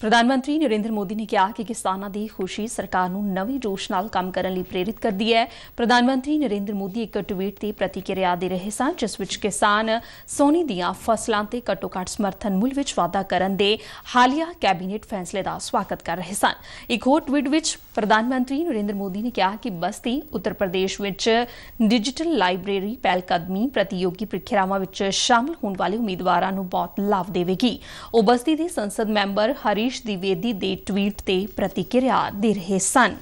ਪ੍ਰਧਾਨ ਮੰਤਰੀ ਨਰਿੰਦਰ ਮੋਦੀ ਨੇ ਕਿਹਾ ਕਿ ਕਿਸਾਨਾਂ ਦੀ ਖੁਸ਼ੀ ਸਰਕਾਰ ਨੂੰ ਨਵੇਂ ਜੋਸ਼ ਨਾਲ ਕੰਮ ਕਰਨ ਲਈ ਪ੍ਰੇਰਿਤ ਕਰਦੀ ਹੈ ਪ੍ਰਧਾਨ ਮੰਤਰੀ ਨਰਿੰਦਰ ਮੋਦੀ ਇੱਕ ਟਵੀਟ ਤੇ ਪ੍ਰਤੀਕਿਰਿਆ ਦੇ ਰਹੇ ਸਨ ਜਿਸ ਵਿੱਚ ਕਿਸਾਨ ਸੋਨੀ ਦੀਆਂ ਫਸਲਾਂ ਤੇ ਘੱਟੋ-ਘੱਟ ਸਮਰਥਨ ਮੁੱਲ ਵਿੱਚ ਵਾਅਦਾ ਕਰਨ ਦੇ ਹਾਲੀਆ ਕੈਬਨਿਟ ਫੈਸਲੇ ਦਾ ਸਵਾਗਤ ਕਰ ਰਹੇ ਸਨ ਇੱਕ ਹੋਰ ਟਵੀਟ ਵਿੱਚ ਪ੍ਰਧਾਨ ਮੰਤਰੀ ਨਰਿੰਦਰ ਮੋਦੀ ਨੇ ਕਿਹਾ ਕਿ ਬਸਤੀ ਉੱਤਰ ਪ੍ਰਦੇਸ਼ ਵਿੱਚ ਡਿਜੀਟਲ ਲਾਇਬ੍ਰੇਰੀ ਪਹਿਲ ਕਦਮੀ ਪ੍ਰਤੀਯੋਗੀ ਪ੍ਰੀਖਿਆਵਾਂ ਵਿੱਚ ਸ਼ਾਮਲ ਹੋਣ ਵਾਲੇ ਉਮੀਦਵਾਰਾਂ ਨੂੰ ਬਹੁਤ ਲਾਭ ਦੇਵੇਗੀ ਉਹ ਬਸਤੀ ਦੇ ਸੰਸਦ ਮੈਂਬਰ ਹਰੀ ਰਿਹਾਇਸ਼ ਦੀ ਵੇਦੀ ਦੇ ਟਵੀਟ ਤੇ ਪ੍ਰਤੀਕਿਰਿਆ ਦੇ ਰਹੇ ਸਨ